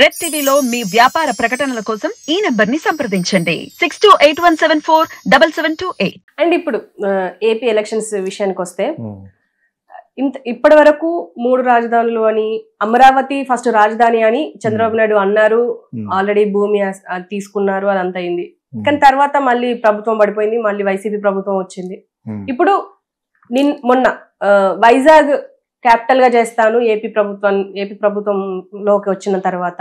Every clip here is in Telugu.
రెడ్ టీవీలో మీ వ్యాపార ప్రకటనల కోసం ఈ నెంబర్ ని సంప్రదించండి six two eight one seven four double seven two eight and ఇప్పుడు ఏపీ ఎలక్షన్స్ విషయానికి వస్తే hmm. ఇంత ఇప్పటి వరకు మూడు రాజధానులు అని అమరావతి ఫస్ట్ రాజధాని అని చంద్రబాబు hmm. నాయుడు అన్నారు ఆల్రెడీ hmm. భూమి తీసుకున్నారు అదంతా అయింది కానీ తర్వాత మళ్ళీ ప్రభుత్వం పడిపోయింది మళ్ళీ వైసీపీ ప్రభుత్వం వచ్చింది ఇప్పుడు నిన్ మొన్న వైజాగ్ క్యాపిటల్ గా చేస్తాను ఏపీ ప్రభుత్వం ఏపీ ప్రభుత్వంలోకి వచ్చిన తర్వాత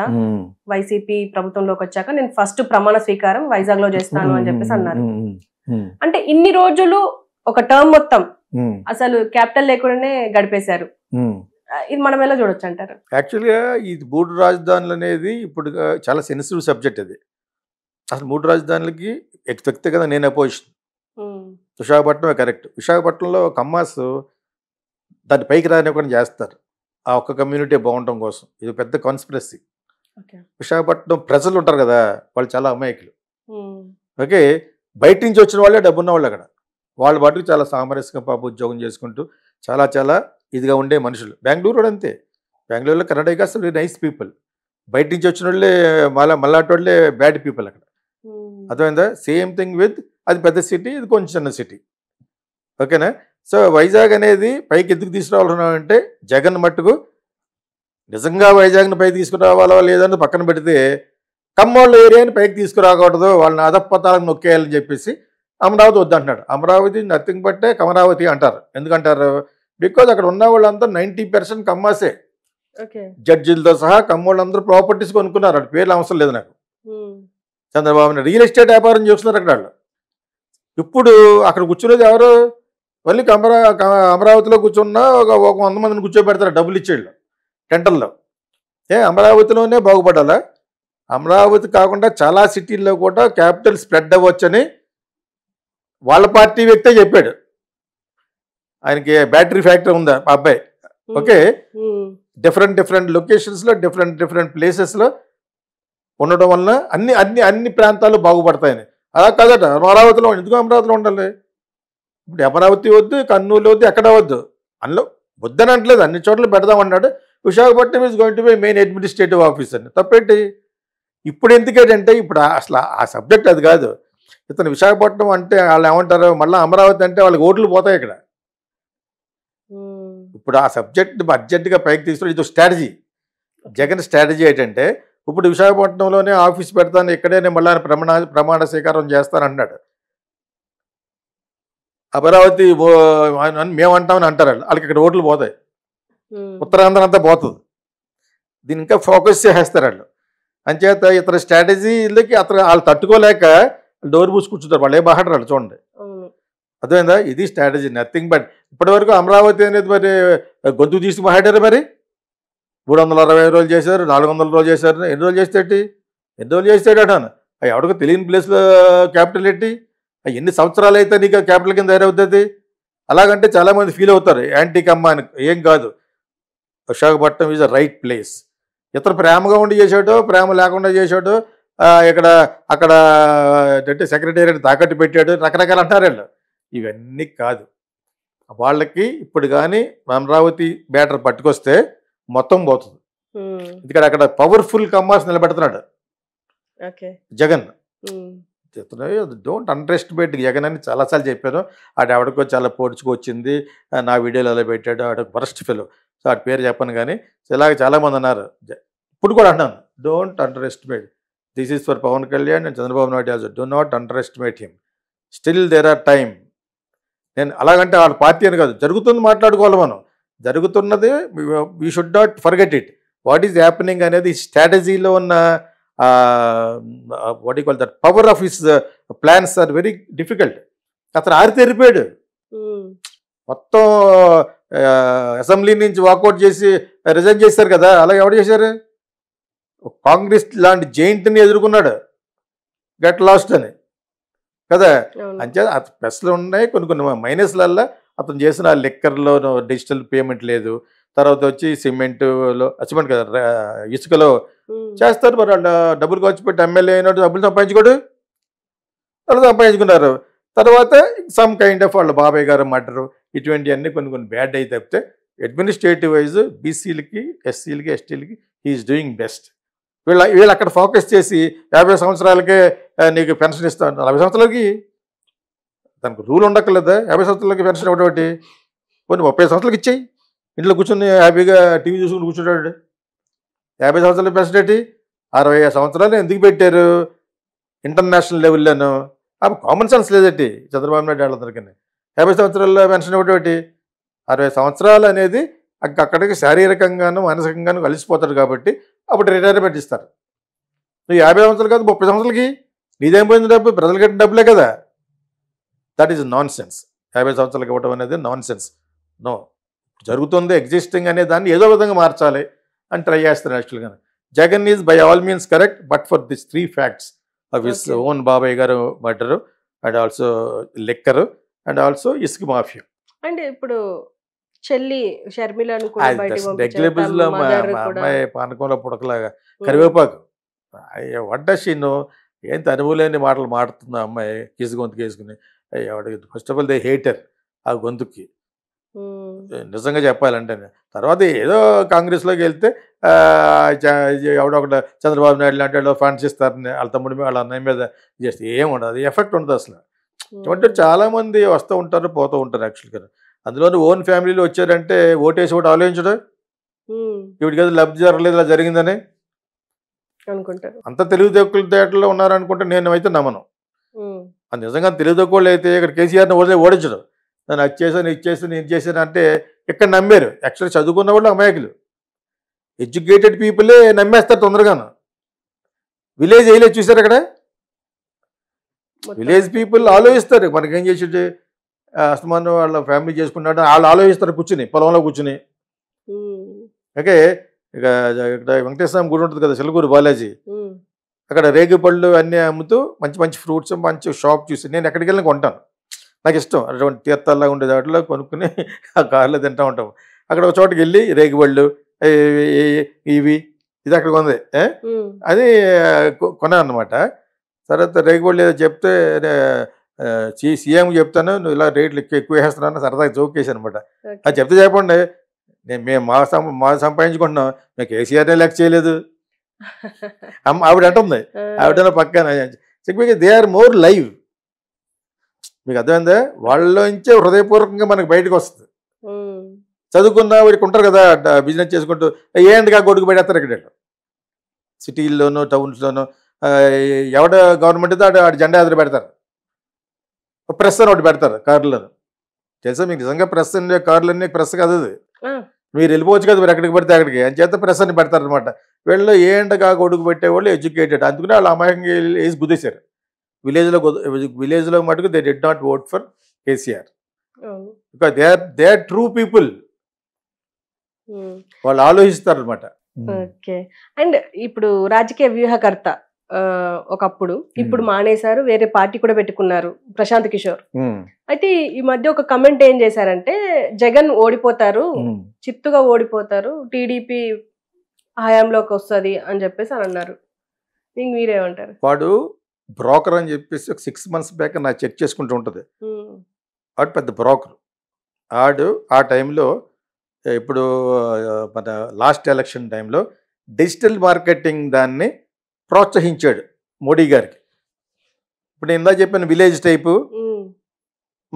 వైసీపీ ప్రభుత్వంలోకి వచ్చాక నేను ఫస్ట్ ప్రమాణ స్వీకారం వైజాగ్ లో చేస్తాను అని చెప్పేసి అన్నారు అంటే ఇన్ని రోజులు ఒక టర్మ్ మొత్తం అసలు క్యాపిటల్ లేకుండానే గడిపేశారు ఇది మనం ఎలా చూడొచ్చు అంటారు యాక్చువల్గా ఈ మూడు రాజధానులు అనేది ఇప్పుడు చాలా సెన్సిటివ్ సబ్జెక్ట్ అది అసలు మూడు రాజధానులకి కదా నేను అపోజిషన్ విశాఖపట్నమే కరెక్ట్ విశాఖపట్నంలో కమ్మాస్ దాన్ని పైకి రానివ్వకుండా చేస్తారు ఆ ఒక్క కమ్యూనిటీ బాగుండటం కోసం ఇది పెద్ద కాన్స్పిరసీ విశాఖపట్నం ప్రజలు ఉంటారు కదా వాళ్ళు చాలా అమాయకులు ఓకే బయట నుంచి వచ్చిన వాళ్ళే డబ్బున్న వాళ్ళు అక్కడ వాళ్ళ పాటుకు చాలా సామరస్యంగా పాప ఉద్యోగం చేసుకుంటూ చాలా చాలా ఇదిగా ఉండే మనుషులు బెంగళూరు కూడా అంతే బెంగళూరులో కన్నడగా అసలు నైస్ పీపుల్ బయట నుంచి వచ్చిన వాళ్ళే మళ్ళా మళ్ళాటి వాళ్ళే బ్యాడ్ పీపుల్ అక్కడ అర్థమైందా సేమ్ థింగ్ విత్ అది పెద్ద సిటీ ఇది కొంచెం చిన్న సిటీ ఓకేనా సో వైజాగ్ అనేది పైకి ఎందుకు తీసుకురావాలన్నాం అంటే జగన్ మట్టుకు నిజంగా వైజాగ్ని పైకి తీసుకురావాలో లేదని పక్కన పెడితే కమ్మోళ్ళ ఏరియాని పైకి తీసుకురాకూడదు వాళ్ళని అధపతాలను నొక్కేయాలని చెప్పేసి అమరావతి వద్దంటున్నాడు అమరావతి నథింగ్ బట్టే కమరావతి అంటారు ఎందుకంటారు బికాజ్ అక్కడ ఉన్న వాళ్ళంతా నైంటీ పర్సెంట్ కమ్మాసే జడ్జిలతో సహా కమ్మోళ్ళందరూ ప్రాపర్టీస్ కొనుక్కున్నారు అటు పేర్లు అవసరం లేదు నాకు చంద్రబాబు నాయుడు రియల్ ఎస్టేట్ వ్యాపారం చూస్తున్నారు అక్కడ వాళ్ళు ఇప్పుడు అక్కడ కూర్చునేది ఎవరు మళ్ళీ అమరా అమరావతిలో కూర్చున్న ఒక ఒక వంద మందిని కూర్చోబెడతారు డబ్బులు ఇచ్చేళ్ళు టెంటల్లో ఏ అమరావతిలోనే బాగుపడాలా అమరావతి కాకుండా చాలా సిటీల్లో కూడా క్యాపిటల్ స్ప్రెడ్ అవ్వచ్చని వాళ్ళ పార్టీ వ్యక్తే చెప్పాడు ఆయనకి బ్యాటరీ ఫ్యాక్టరీ ఉందా మా అబ్బాయి ఓకే డిఫరెంట్ డిఫరెంట్ లొకేషన్స్లో డిఫరెంట్ డిఫరెంట్ ప్లేసెస్లో ఉండడం వలన అన్ని అన్ని అన్ని ప్రాంతాలు బాగుపడతాయని అలా కాదట అమరావతిలో ఎందుకు అమరావతిలో ఉండాలి ఇప్పుడు అమరావతి వద్దు కర్నూలు వద్దు ఎక్కడ వద్దు అందులో వద్దని అంటలేదు అన్ని చోట్ల పెడదామన్నాడు Visakhapatnam is going to be main administrative office అని తప్పేంటి ఇప్పుడు ఎందుకేటంటే ఇప్పుడు అసలు ఆ సబ్జెక్ట్ అది కాదు ఇతను విశాఖపట్నం అంటే వాళ్ళు ఏమంటారు మళ్ళీ అమరావతి అంటే వాళ్ళకి ఓట్లు పోతాయి ఇక్కడ hmm. ఇప్పుడు ఆ సబ్జెక్ట్ అర్జెంటుగా పైకి తీసుకుని ఇది స్ట్రాటజీ జగన్ స్ట్రాటజీ ఏంటంటే ఇప్పుడు విశాఖపట్నంలోనే ఆఫీస్ పెడతాను ఇక్కడే నేను మళ్ళీ ప్రమాణ ప్రమాణ స్వీకారం చేస్తాను అన్నాడు అమరావతి అని మేమంటామని అంటారు వాళ్ళు వాళ్ళకి ఇక్కడ ఓట్లు పోతాయి ఉత్తరాంధ్ర అంతా పోతుంది దీని ఇంకా ఫోకస్ చేసేస్తారు వాళ్ళు అంచేత ఇతర స్ట్రాటజీలకి అతను వాళ్ళు తట్టుకోలేక డోర్ పూసి కూర్చుంటారు వాళ్ళు ఏ బాహడరు వాళ్ళు చూడండి అదేందా ఇది స్ట్రాటజీ నథింగ్ బట్ ఇప్పటివరకు అమరావతి అనేది మరి గొంతు తీసి మాట్లాడారు మరి మూడు వందల అరవై ఐదు రోజులు చేశారు నాలుగు వందల రోజులు చేశారు ఎన్ని రోజులు చేస్తే ఎన్ని రోజులు చేసేటట్టాను ఎవడికో తెలియని ప్లేస్లో క్యాపిటల్ ఎట్టి ఎన్ని సంవత్సరాలు అయితే నీకు క్యాపిటల్ కింద తయారవుతుంది అలాగంటే చాలామంది ఫీల్ అవుతారు యాంటీ కమ్మ అని ఏం కాదు Visakhapatnam is a right place ఇతను ప్రేమగా ఉండి చేశాడో ప్రేమ లేకుండా చేశాడో ఇక్కడ అక్కడ ఏంటంటే సెక్రటేరియట్ తాకట్టు పెట్టాడు రకరకాలు అంటారు వీళ్ళు ఇవన్నీ కాదు వాళ్ళకి ఇప్పుడు కానీ అమరావతి బ్యాటర్ పట్టుకొస్తే మొత్తం పోతుంది ఎందుకంటే అక్కడ పవర్ఫుల్ కమ్మాస్ నిలబెడుతున్నాడు Jagan don't underestimate Jagan అని చాలాసార్లు చెప్పాను ఆడు ఎవడికో చాలా పోడ్చుకొచ్చింది నా వీడియోలు అలా పెట్టాడు ఆడ ఫస్ట్ ఫెలో సో ఆడి పేరు చెప్పను కానీ ఇలాగ చాలామంది అన్నారు ఇప్పుడు కూడా అన్నాను don't underestimate this is for Pavan Kalyan and Chandrababu Naidu as do not underestimate him still there are time నేను అలాగంటే వాళ్ళ పార్టీ అని కాదు జరుగుతుంది మాట్లాడుకోవాలి మనం జరుగుతున్నది we should not forget it what is happening అనేది స్ట్రాటజీలో ఉన్న what you call that power of his plans are very difficult అతను ఆరితేరిపోయాడు hmm. మొత్తం అసెంబ్లీ నుంచి వాకౌట్ చేసి రిజైన్ చేశారు కదా అలా ఎవరు చేశారు కాంగ్రెస్ లాంటి జైంట్ని ఎదుర్కొన్నాడు గట్ లాస్ట్ అని కదా అతను ప్లస్లు ఉన్నాయి కొన్ని కొన్ని మైనస్లల్లో అతను చేసిన లెక్కర్లో డిజిటల్ పేమెంట్ లేదు తర్వాత వచ్చి సిమెంటులో సిమెంట్ కదా ఇసుకలో చేస్తారు మరి డబ్బులు ఖర్చు పెట్టి ఎమ్మెల్యే అయినట్టు డబ్బులు సంపాదించుకోడు వాళ్ళు సంపాదించుకున్నారు తర్వాత సమ్ కైండ్ ఆఫ్ వాళ్ళ బాబాయ్ గారు మర్డరు ఇటువంటివన్నీ కొన్ని కొన్ని బ్యాడ్ అయితే తప్పితే అడ్మినిస్ట్రేటివ్ వైజ్ బీసీలకి ఎస్సీలకి ఎస్టీలకి హీఈస్ డూయింగ్ బెస్ట్ వీళ్ళ వీళ్ళు అక్కడ ఫోకస్ చేసి యాభై సంవత్సరాలకే నీకు పెన్షన్ ఇస్తాను నలభై సంవత్సరాలకి దానికి రూల్ ఉండక్కర్లేదా యాభై సంవత్సరాలకి పెన్షన్ ఇవ్వడం ఒకటి కొన్ని ముప్పై సంవత్సరాలకి ఇచ్చాయి ఇంట్లో కూర్చొని హ్యాపీగా టీవీ చూసుకుని కూర్చుంటాడు యాభై సంవత్సరాల పెన్షన్ ఏంటి అరవై సంవత్సరాలు ఎందుకు పెట్టారు ఇంటర్నేషనల్ లెవెల్లోను అవి కామన్ సెన్స్ లేదండి చంద్రబాబు నాయుడు వాళ్ళందరికీ యాభై సంవత్సరాల్లో పెన్షన్ ఒకటి అరవై సంవత్సరాలు అనేది అక్కడికి శారీరకంగాను మానసికంగాను కలిసిపోతాడు కాబట్టి అప్పుడు రిటైర్మెంట్ ఇస్తారు నువ్వు యాభై సంవత్సరాలు కాదు ముప్పై సంవత్సరాలకి నీదేం పోయింది డబ్బు ప్రజలు కట్టిన డబ్బులే కదా దట్ ఈజ్ నాన్ సెన్స్ యాభై సంవత్సరాలకు ఇవ్వడం అనేది నాన్ సెన్స్ నో జరుగుతుంది ఎగ్జిస్టింగ్ అనే దాన్ని ఏదో విధంగా మార్చాలి అని ట్రై చేస్తారు యాక్చువల్గా Jagan is by all means correct but for this three facts of own బాబాయ్ గారు murder and also liquor and also ఇస్క్ మాఫియా అంటే ఇప్పుడు అమ్మాయి పానకంలో పుడకలాగా hmm. కరివేపాకు వడ్డ వడ్డీను ఏం తనువులేని మాటలు మాడుతుంది అమ్మాయి కిసు గొంతుకేసుకుని అయ్యో first of all they hater ఆ గొంతుకి నిజంగా చెప్పాలంటే తర్వాత ఏదో కాంగ్రెస్లోకి వెళ్తే ఎవడొకటి చంద్రబాబు నాయుడు లాంటి వాళ్ళు ఫండ్స్ ఇస్తారని వాళ్ళ తమ్ముడి వాళ్ళ అన్నయ్య మీద చేస్తే ఏం ఉండదు ఎఫెక్ట్ ఉండదు అసలు అంటే చాలామంది వస్తూ ఉంటారు పోతూ ఉంటారు యాక్చువల్గా అందులోని ఓన్ ఫ్యామిలీలో వచ్చారంటే ఓటేసి ఒకటి ఆలోచించడం ఇవిడికి అది లబ్ధి జరగలేదు ఇలా జరిగిందని అనుకుంటారు అంత తెలివితేటలు తేటలో ఉన్నారనుకుంటే నేను అయితే నమ్మను అది నిజంగా తెలివితేటోళ్ళు అయితే ఇక్కడ కేసీఆర్ని ఓడించడం నన్ను అది చేశాను ఇది చేశాను ఇది చేశాను అంటే ఇక్కడ నమ్మారు యాక్చువల్ చదువుకున్న వాళ్ళు అమాయకులు ఎడ్యుకేటెడ్ పీపులే నమ్మేస్తారు తొందరగాను విలేజ్ వేయలేదు చూసారు అక్కడ విలేజ్ పీపుల్ ఆలోచిస్తారు మనకేం చేసి అస్తమాన్ వాళ్ళ ఫ్యామిలీ చేసుకున్నాడు వాళ్ళు ఆలోచిస్తారు కూర్చుని పొలంలో కూర్చుని ఓకే ఇక ఇక్కడ వెంకటేశ్వర గుడి ఉంటుంది కదా సిలుగురు బాలాజీ అక్కడ రేగి పళ్ళు అన్నీ అమ్ముతూ మంచి మంచి ఫ్రూట్స్ మంచి షాప్ చూసి నేను ఎక్కడికి వెళ్ళి కొంటాను నాకు ఇష్టం అటువంటి తీర్థాల్లో ఉండే దాంట్లో కొనుక్కుని ఆ కారులో తింటూ ఉంటాం అక్కడ ఒక చోటుకి వెళ్ళి రేగిబళ్ళు ఇవి ఇది అక్కడ ఉంది అది కొన్నాను అనమాట తర్వాత రేగిబళ్ళు ఏదో చెప్తే సీఎం చెప్తాను నువ్వు ఇలా రేట్లు ఎక్కువ వేస్తున్నాను సరదాగా జోక్ అనమాట అది చెప్తే చెప్పండి నేను మేము మా సం మా సంపాదించుకుంటున్నాం మేము కేసీఆర్నే లెక్క చేయలేదు ఆవిడ అంటుంది ఆవిడ పక్కన దే ఆర్ మోర్ లైవ్ మీకు అర్థమైందే వాళ్ళలోంచే హృదయపూర్వకంగా మనకు బయటకు వస్తుంది చదువుకున్న వాడికి ఉంటారు కదా బిజినెస్ చేసుకుంటూ కా గొడుగు పెడతారు ఇక్కడ సిటీల్లోనూ టౌన్స్లోనూ ఎవడ గవర్నమెంట్ ఆడ జెండా ఎదురు పెడతారు ప్రెస్ అని ఒకటి పెడతారు కార్లను తెలుసా మీకు నిజంగా ప్రెస్ అనే కార్లన్నీ ప్రెస్ కదా అది మీరు వెళ్ళిపోవచ్చు కదా మీరు ఎక్కడికి పడితే అక్కడికి అని చేత ప్రెస్ అని పెడతారు అనమాట వీళ్ళు ఏంటగా గొడుగు పెట్టేవాళ్ళు ఎడ్యుకేటెడ్ అందుకనే వాళ్ళు అమాయకంగా వేసి గుద్దేశారు విలేజ్లో విలేజ్లో మటుకు they did not vote for KCR because they are they are true people వాళ్ళు ఆలోచిస్తారు అనమాట hmm. ఓకే అండ్ ఇప్పుడు రాజకీయ వ్యూహకర్త ఒకప్పుడు hmm. ఇప్పుడు మానేశారు వేరే పార్టీ కూడా పెట్టుకున్నారు ప్రశాంత్ కిషోర్ hmm. అయితే ఈ మధ్య ఒక కమెంట్ ఏం చేశారంటే జగన్ ఓడిపోతారు చిత్తుగా ఓడిపోతారు టీడీపీ హయాంలోకి వస్తుంది అని చెప్పేసి అని అన్నారు మీరేమంటారు వాడు బ్రోకర్ అని చెప్పేసి ఒక సిక్స్ మంత్స్ బ్యాక్ నా చెక్ చేసుకుంటూ ఉంటుంది ఆడు పెద్ద బ్రోకర్ ఆడు ఆ టైంలో ఇప్పుడు మన లాస్ట్ ఎలక్షన్ టైంలో డిజిటల్ మార్కెటింగ్ దాన్ని ప్రోత్సహించాడు మోడీ గారికి ఇప్పుడు నేను ఇందా చెప్పిన విలేజ్ టైపు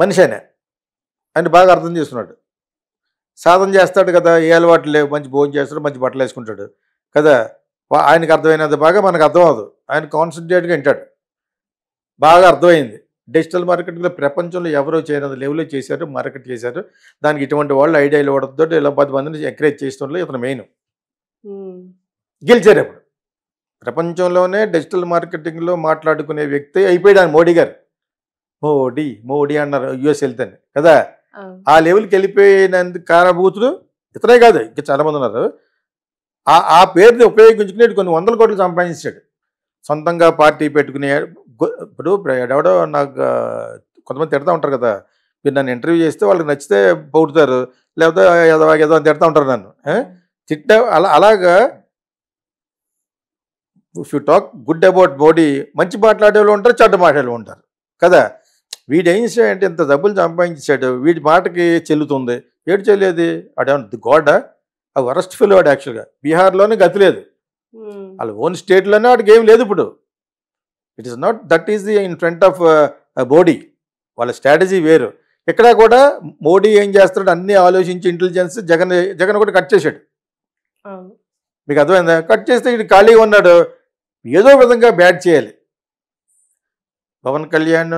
మనిషి ఆయన ఆయన బాగా అర్థం చేస్తున్నాడు సాధన చేస్తాడు కదా ఏ అలవాటు లేవు మంచి భోజనం చేస్తాడు మంచి బట్టలు వేసుకుంటాడు కదా ఆయనకు అర్థమైనంత బాగా మనకు అర్థం అవదు ఆయన కాన్సన్ట్రేట్గా వింటాడు బాగా అర్థమైంది డిజిటల్ మార్కెటింగ్లో ప్రపంచంలో ఎవరో చేయనంత లెవెల్లో చేశారు మార్కెట్ చేశారు దానికి ఇటువంటి వాళ్ళు ఐడియాలు ఇవ్వడంతో ఇలా పది మందిని ఎంకరేజ్ చేస్తుండే ఇతను మెయిన్ గెలిచారు ఇప్పుడు ప్రపంచంలోనే డిజిటల్ మార్కెటింగ్లో మాట్లాడుకునే వ్యక్తి అయిపోయాడు మోడీ గారు మోడీ మోడీ అన్నారు యుఎస్ వెళ్తాను కదా ఆ లెవెల్కి వెళ్ళిపోయినందుకు కారణభూతుడు ఇతనే కాదు ఇంకా చాలామంది ఉన్నారు ఆ పేరుని ఉపయోగించుకునే కొన్ని వందల కోట్లు సంపాదించాడు సొంతంగా పార్టీ పెట్టుకునే ఇప్పుడు ఎవడో నాకు కొంతమంది తిడతా ఉంటారు కదా మీరు నన్ను ఇంటర్వ్యూ చేస్తే వాళ్ళకి నచ్చితే పౌడుతారు లేకపోతే ఏదో ఏదో అని తిడతా ఉంటారు నన్ను తిట్ట అలా అలాగా if you talk good about Modi మంచి మాట్లాడేవాళ్ళు ఉంటారు చెడ్డ మాట్లాడే ఉంటారు కదా వీడు ఏం చేయాలంటే ఇంత డబ్బులు సంపాదించాడు వీడి మాటకి చెల్లుతుంది ఏడు చేయలేదు వాడేమన్నా గోడ ఆ వరస్ట్ ఫిల్ వాడు యాక్చువల్గా బీహార్లోనే గతిలేదు Hmm. వాళ్ళ ఓన్ స్టేట్లోనే వాటికి ఏం లేదు ఇప్పుడు it is not that is the in front of Modi వాళ్ళ స్ట్రాటజీ వేరు ఇక్కడ కూడా మోడీ ఏం చేస్తాడు అన్ని ఆలోచించి ఇంటెలిజెన్స్ జగన్ జగన్ కూడా కట్ చేశాడు మీకు అర్థమైందా కట్ చేస్తే ఇటు ఖాళీగా ఉన్నాడు ఏదో విధంగా బ్యాట్ చేయాలి పవన్ కళ్యాణ్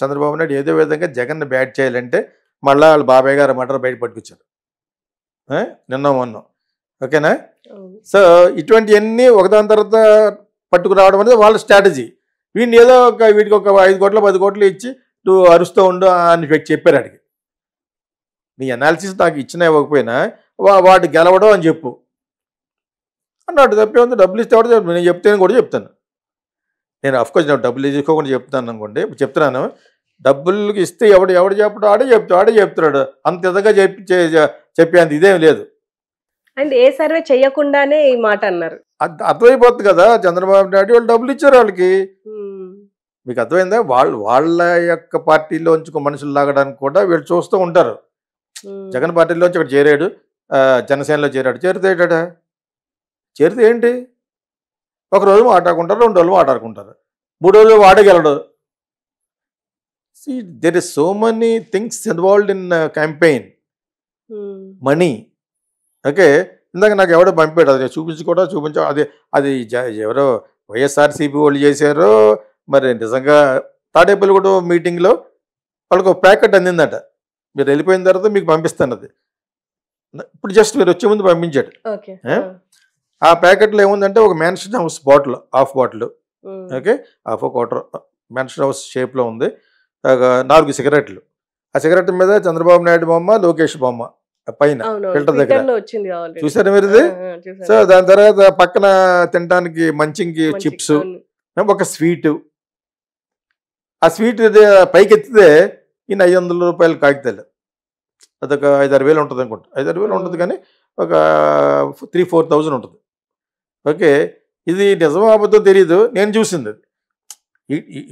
చంద్రబాబు నాయుడు ఏదో విధంగా జగన్ బ్యాట్ చేయాలంటే మళ్ళీ వాళ్ళు బాబాయ్ గారు మటర్ బయట పట్టుకొచ్చారు నిన్న మొన్నో ఓకేనా సో ఇటువంటివన్నీ ఒకదాని తర్వాత పట్టుకురావడం అనేది వాళ్ళ స్ట్రాటజీ వీడిని ఏదో ఒక వీటికి ఒక ఐదు కోట్లు పది కోట్లు ఇచ్చి నువ్వు అరుస్తూ ఉండు అని చెప్పారు అడిగి నీ అనాలిసిస్ నాకు ఇచ్చినా ఇవ్వకపోయినా వాటి గెలవడం అని చెప్పు వాటి తప్పే ఉంది డబ్బులు ఇస్తే కూడా నేను చెప్తేనే కూడా చెప్తాను నేను అఫ్కోర్స్ నేను డబ్బులు తీసుకోకుండా చెప్తాను అనుకోండి చెప్తున్నాను డబ్బులకి ఇస్తే ఎవడు ఎవడు చెప్పడో ఆడే చెప్తాడు ఆడే చెప్తున్నాడు అంత ఇదగా చెప్పి చెప్పేంత ఇదేం లేదు అండ్ ఏ సర్వే చేయకుండానే ఈ మాట అన్నారు అర్థమైపోతుంది కదా చంద్రబాబు నాయుడు వాళ్ళు డబ్బులు ఇచ్చారు వాళ్ళకి మీకు అర్థమైందా వాళ్ళు వాళ్ళ యొక్క పార్టీలో పార్టీలోంచి మనుషులు లాగడానికి కూడా వీళ్ళు చూస్తూ ఉంటారు జగన్ పార్టీలోంచి ఇక్కడ చేరాడు జనసేనలో చేరాడు చేరితే ఏటాడా చేరితే ఏంటి ఒక రోజు ఆటాడుకుంటారు రెండు రోజులు ఆటాడుకుంటారు మూడు రోజులు వాడగలడు there is so many things involved in campaign money okay ఇందాక నాకు ఎవడో పంపాడు అది చూపించి కూడా చూపించా అది అది ఎవరో వైఎస్ఆర్సీపీ వాళ్ళు చేశారో మరి నిజంగా తాడేపల్లి కూడా మీటింగ్లో వాళ్ళకు ఒక ప్యాకెట్ అందిందట మీరు వెళ్ళిపోయిన తర్వాత మీకు పంపిస్తాను అది ఇప్పుడు జస్ట్ మీరు వచ్చే ముందు పంపించాడు ఆ ప్యాకెట్లో ఏముందంటే ఒక mansion house bottle half bottle okay half quarter mansion house షేప్లో ఉంది నాలుగు సిగరెట్లు ఆ సిగరెట్ మీద చంద్రబాబు నాయుడు బొమ్మ లోకేష్ బొమ్మ పైన ఫిల్టర్ దగ్గర చూసారు మీరు ఇది సో దాని తర్వాత పక్కన తినడానికి మంచింగ్ చిప్స్ ఒక స్వీట్ ఆ స్వీట్ పైకి ఎత్తితే ఈయన ఐదు వందల రూపాయలు కాగితాలు అదొక ఐదారు వేలు ఉంటుంది అనుకుంటా ఐదారు వేలు ఉంటుంది కానీ ఒక త్రీ ఫోర్ థౌజండ్ ఉంటుంది ఓకే ఇది నిజమో అబద్ధం తెలియదు నేను చూసింది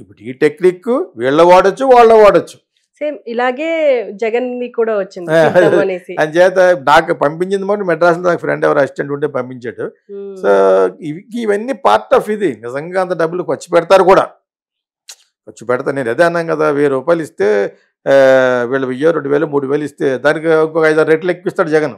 ఇప్పుడు ఈ టెక్నిక్ వీళ్ళ వాడచ్చు వాళ్ళ వాడచ్చు సేమ్ ఇలాగే జగన్ కూడా వచ్చింది అని చేత నాకు పంపించింది మాట మెడ్రాస్ నాకు ఫ్రెండ్ ఎవరు అసిస్టెంట్ ఉంటే పంపించాడు సో ఇవన్నీ పార్ట్ ఆఫ్ ఇది నిజంగా అంత డబ్బులు ఖర్చు పెడతారు కూడా ఖర్చు పెడతాను నేను అదే అన్నాను కదా వెయ్యి రూపాయలు ఇస్తే వీళ్ళు వెయ్యో రెండు వేలు మూడు వేలు ఇస్తే దానికి ఐదు ఐదారు రేట్లు ఎక్కిస్తాడు జగన్